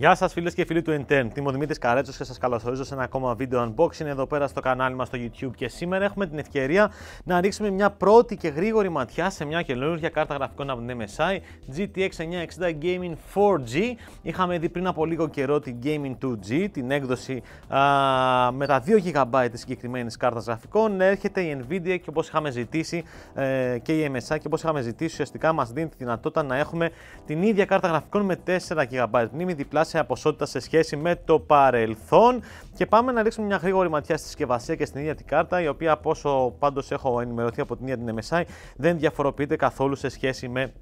Γεια σας, φίλες και φίλοι του Intern. Τι μου Δημήτρης Καρέτσος και σας καλωσορίζω σε ένα ακόμα βίντεο unboxing εδώ πέρα στο κανάλι μας στο YouTube. Και σήμερα έχουμε την ευκαιρία να ρίξουμε μια πρώτη και γρήγορη ματιά σε μια καινούργια κάρτα γραφικών από την MSI GTX 960 Gaming 4G. Είχαμε δει πριν από λίγο καιρό την Gaming 2G, την έκδοση α, με τα 2 GB της συγκεκριμένης κάρτας γραφικών. Έρχεται η Nvidia και όπως είχαμε ζητήσει ε, και η MSI και όπως είχαμε ζητήσει ουσιαστικά μας δίνει τη δυνατότητα να έχουμε την ίδια κάρτα γραφικών με 4 GB μνήμη διπλάσια σε ποσότητα σε σχέση με το παρελθόν. Και πάμε να ρίξουμε μια γρήγορη ματιά στη συσκευασία και στην ίδια την κάρτα, η οποία από όσο πάντως έχω ενημερωθεί από την ίδια την MSI, δεν διαφοροποιείται καθόλου σε σχέση με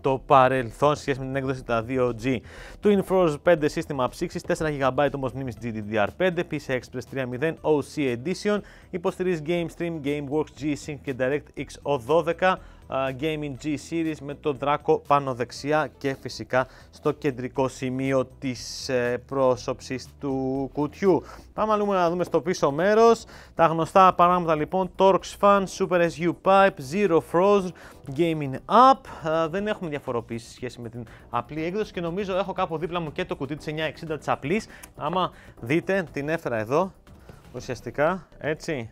το παρελθόν σχέση με την έκδοση τα 2G. Το Force 5 σύστημα ψήξης, 4 GB όμως μνήμης GDDR5, PCI Express 3.0 OC Edition, υποστηρίζει Game Stream, GameWorks, G-Sync και DirectX o 12 Gaming G Series με τον Draco πάνω δεξιά και φυσικά στο κεντρικό σημείο της ε, πρόσωψης του κουτιού. Πάμε να δούμε στο πίσω μέρος τα γνωστά παράμετρα λοιπόν Torx Fan, Super SU Pipe, Zero Froze, Gaming up. Δεν έχουμε διαφοροποίηση σχέση με την απλή έκδοση και νομίζω έχω κάπου δίπλα μου και το κουτί της 960 της απλής. Άμα δείτε την έφερα εδώ ουσιαστικά έτσι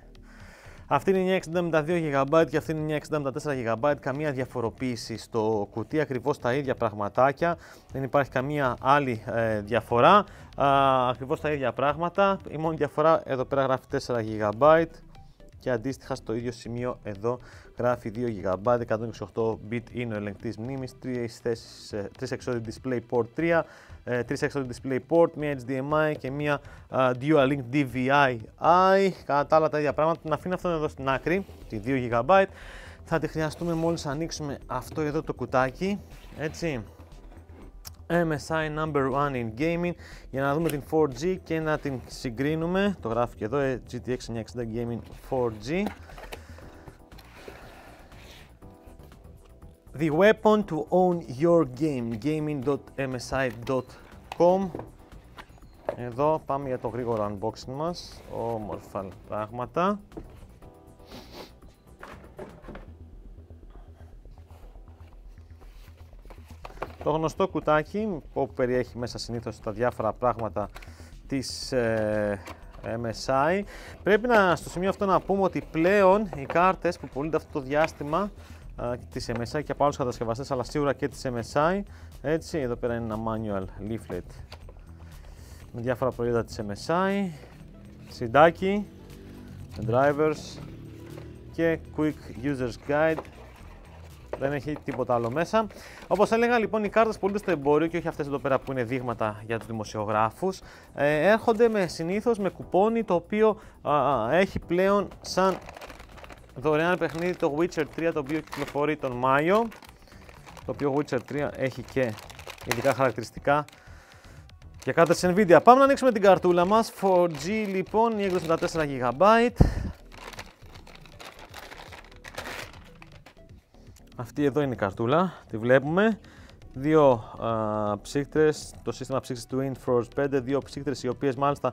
αυτή είναι μια 672 GB και αυτή είναι μια 64 GB. Καμία διαφοροποίηση στο κουτί, ακριβώς τα ίδια πραγματάκια. Δεν υπάρχει καμία άλλη ε, διαφορά. ακριβώ ακριβώς τα ίδια πράγματα. Η μόνη διαφορά εδώ πέρα γράφει 4 GB και αντίστοιχα στο ίδιο σημείο εδώ Γράφει 2 GB, 128 bit είναι ο ελεγκτής μνήμης, 3 εξόδια Port 3, 3 ε, εξόδια DisplayPort, μία HDMI και μία Dual Link DVI-I. Κατά τα άλλα τα ίδια πράγματα, να αφήνω αυτό εδώ στην άκρη, τη 2 GB. Θα τη χρειαστούμε μόλις ανοίξουμε αυτό εδώ το κουτάκι, έτσι. MSI number one in gaming για να δούμε την 4G και να την συγκρίνουμε. Το γράφει και εδώ ε, GTX 960 Gaming 4G. The weapon to own your game, gaming.msi.com Εδώ πάμε για το γρήγορο unboxing μας, όμορφα πράγματα. Το γνωστό κουτάκι που περιέχει μέσα συνήθως τα διάφορα πράγματα της ε, MSI. Πρέπει να, στο σημείο αυτό να πούμε ότι πλέον οι κάρτες που πουλούνται αυτό το διάστημα της MSI και από άλλους κατασκευαστές, αλλά σίγουρα και της MSI. Έτσι, εδώ πέρα είναι ένα manual leaflet με διάφορα προϊόντα της MSI. Συντάκι, drivers και quick users guide. Δεν έχει τίποτα άλλο μέσα. Όπως έλεγα, λοιπόν, οι κάρτες πολύ στο εμπόριο και όχι αυτές εδώ πέρα που είναι δείγματα για τους δημοσιογράφους. Ε, έρχονται με συνήθως με κουπόνι το οποίο έχει πλέον σαν δωρεάν παιχνίδι το Witcher 3 το οποίο κυκλοφορεί τον Μάιο το οποίο Witcher 3 έχει και ειδικά χαρακτηριστικά για κάρτες Nvidia. Πάμε να ανοίξουμε την καρτούλα μας, 4G λοιπόν, η έκδοση 4 GB. Αυτή εδώ είναι η καρτούλα, τη βλέπουμε δύο α, το σύστημα ψύχτρες του Force 5, δύο ψύχτρες οι οποίες μάλιστα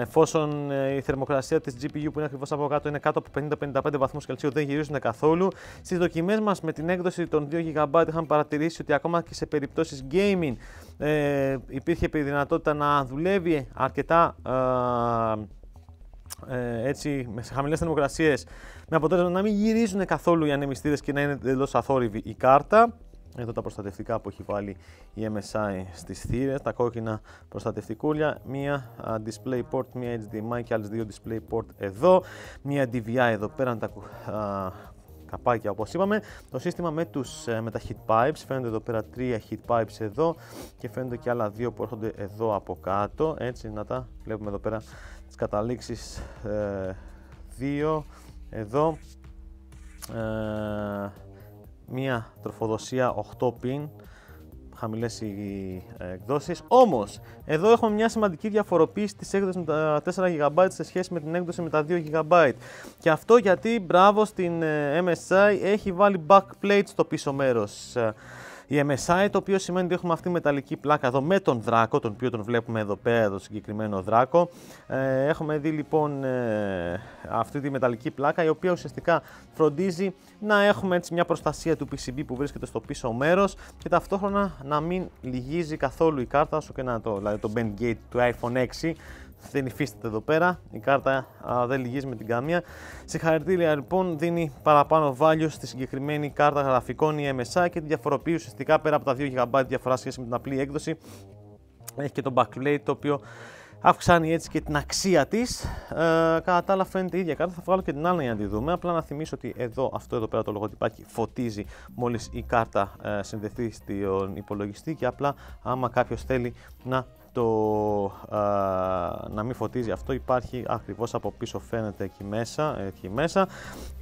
εφόσον ε, η θερμοκρασία της GPU που είναι ακριβώς από κάτω είναι κάτω από 50-55 βαθμούς Κελσίου δεν γυρίζουν καθόλου. Στις δοκιμές μας με την έκδοση των 2 GB είχαμε παρατηρήσει ότι ακόμα και σε περιπτώσεις gaming ε, υπήρχε η δυνατότητα να δουλεύει αρκετά α, ε, έτσι, με χαμηλές θερμοκρασίες με αποτέλεσμα να μην γυρίζουν καθόλου οι ανεμιστήρες και να είναι εντελώς αθόρυβη η κάρτα. Εδώ τα προστατευτικά που έχει βάλει η MSI στις θύρες, τα κόκκινα προστατευτικούλια, μία display port μία HDMI και άλλες δύο port εδώ, μία DVI εδώ πέραν τα καπάκια όπως είπαμε. Το σύστημα με, τους, ε, με τα heat pipes, φαίνονται εδώ πέρα τρία heat pipes εδώ και φαίνονται και άλλα δύο που έρχονται εδώ από κάτω, έτσι να τα βλέπουμε εδώ πέρα τις καταλήξεις ε, δύο εδώ. Ε, μια τροφοδοσία 8 pin χαμηλές οι ε, εκδοσει Όμως, εδώ έχουμε μια σημαντική διαφοροποίηση της έκδοσης με τα 4 GB σε σχέση με την έκδοση με τα 2 GB. Και αυτό γιατί μπράβο στην ε, MSI έχει βάλει backplate στο πίσω μέρος. Η MSI, το οποίο σημαίνει ότι έχουμε αυτή τη μεταλλική πλάκα εδώ με τον δράκο, τον οποίο τον βλέπουμε εδώ πέρα, το συγκεκριμένο δράκο. Ε, έχουμε δει λοιπόν ε, αυτή τη μεταλλική πλάκα, η οποία ουσιαστικά φροντίζει να έχουμε έτσι μια προστασία του PCB που βρίσκεται στο πίσω μέρος και ταυτόχρονα να μην λυγίζει καθόλου η κάρτα, όσο και να το, δηλαδή το BandGate του iPhone 6 δεν υφίσταται εδώ πέρα, η κάρτα δεν λυγίζει με την καμία. Συγχαρητήρια λοιπόν, δίνει παραπάνω value στη συγκεκριμένη κάρτα γραφικών η MSI και τη διαφοροποιεί ουσιαστικά πέρα από τα 2 GB διαφορά σχέση με την απλή έκδοση. Έχει και το backplate το οποίο αυξάνει έτσι και την αξία της. Ε, κατά τα άλλα, φαίνεται η ίδια κάρτα. Θα βγάλω και την άλλη για να τη δούμε. Απλά να θυμίσω ότι εδώ, αυτό εδώ πέρα το λογοτυπάκι φωτίζει μόλις η κάρτα ε, συνδεθεί στον υπολογιστή. Και απλά, άμα κάποιος θέλει να το α, να μην φωτίζει αυτό υπάρχει ακριβώς από πίσω φαίνεται εκεί μέσα, εκεί μέσα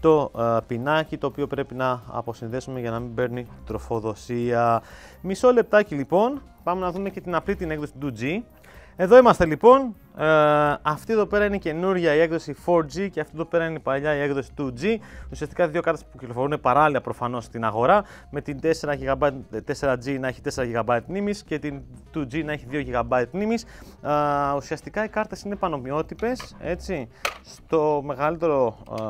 το πινάκι το οποίο πρέπει να αποσυνδέσουμε για να μην παίρνει τροφοδοσία. Μισό λεπτάκι λοιπόν, πάμε να δούμε και την απλή την έκδοση του G εδώ είμαστε λοιπόν. Ε, αυτή εδώ πέρα είναι η καινούργια η έκδοση 4G και αυτή εδώ πέρα είναι η παλιά η έκδοση 2G. Ουσιαστικά δύο κάρτες που κυκλοφορούν παράλληλα προφανώς στην αγορά με την 4 GB, 4G να έχει 4 GB μνήμης και την 2G να έχει 2 GB μνήμης. ουσιαστικά οι κάρτες είναι πανομοιότυπες έτσι, στο μεγαλύτερο ε,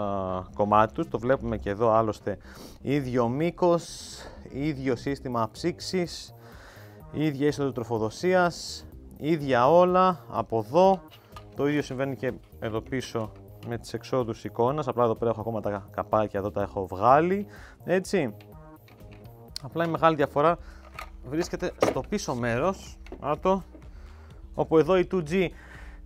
κομμάτι τους, Το βλέπουμε και εδώ άλλωστε ίδιο μήκος, ίδιο σύστημα ψήξης, ίδια είσοδο τροφοδοσίας, ίδια όλα από εδώ. Το ίδιο συμβαίνει και εδώ πίσω με τις εξόδους εικόνας. Απλά εδώ πέρα έχω ακόμα τα καπάκια, εδώ τα έχω βγάλει. Έτσι. Απλά η μεγάλη διαφορά βρίσκεται στο πίσω μέρος, άτο, όπου εδώ η 2G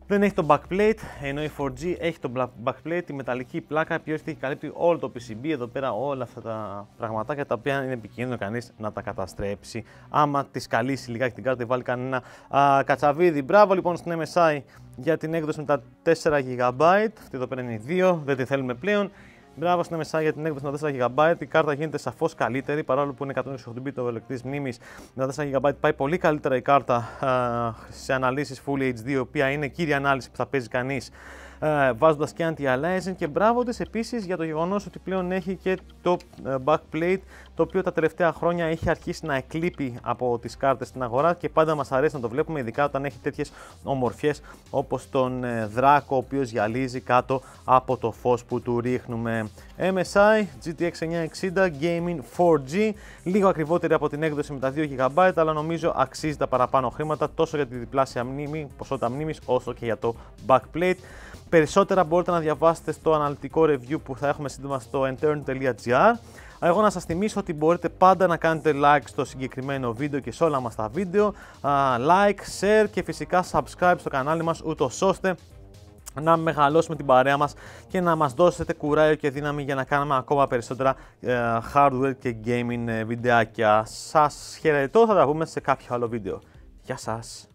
δεν έχει το backplate, ενώ η 4G έχει το backplate, τη μεταλλική πλάκα, η έχει καλύπτει όλο το PCB, εδώ πέρα όλα αυτά τα πραγματάκια τα οποία είναι επικίνδυνο κανείς να τα καταστρέψει. Άμα τη καλύσει λιγάκι την κάρτα, βάλει κανένα α, κατσαβίδι. Μπράβο λοιπόν στην MSI για την έκδοση με τα 4 GB, αυτή εδώ πέρα είναι η 2, δεν τη θέλουμε πλέον. Μπράβο στην MSI για την έκδοση με 4 GB. Η κάρτα γίνεται σαφώς καλύτερη παρόλο που είναι 128 bit ο ελεκτή μνήμης. Με 4 GB πάει πολύ καλύτερα η κάρτα σε αναλύσεις Full HD, η οποία είναι κύρια ανάλυση που θα παίζει κανείς ε, βάζοντας και anti-aliasing και μπράβο τη επίσης για το γεγονός ότι πλέον έχει και το ε, backplate το οποίο τα τελευταία χρόνια έχει αρχίσει να εκλείπει από τις κάρτες στην αγορά και πάντα μας αρέσει να το βλέπουμε, ειδικά όταν έχει τέτοιες ομορφιές όπως τον ε, Δράκο, ο οποίος γυαλίζει κάτω από το φως που του ρίχνουμε. MSI GTX 960 Gaming 4G, λίγο ακριβότερη από την έκδοση με τα 2 GB, αλλά νομίζω αξίζει τα παραπάνω χρήματα τόσο για τη διπλάσια μνήμη, ποσότητα μνήμης, όσο και για το backplate. Περισσότερα μπορείτε να διαβάσετε στο αναλυτικό review που θα έχουμε σύντομα στο intern.gr. Εγώ να σας θυμίσω ότι μπορείτε πάντα να κάνετε like στο συγκεκριμένο βίντεο και σε όλα μας τα βίντεο. Like, share και φυσικά subscribe στο κανάλι μας ούτως ώστε να μεγαλώσουμε την παρέα μας και να μας δώσετε κουράγιο και δύναμη για να κάνουμε ακόμα περισσότερα ε, hardware και gaming ε, βιντεάκια. Σας χαιρετώ, θα τα πούμε σε κάποιο άλλο βίντεο. Γεια σας!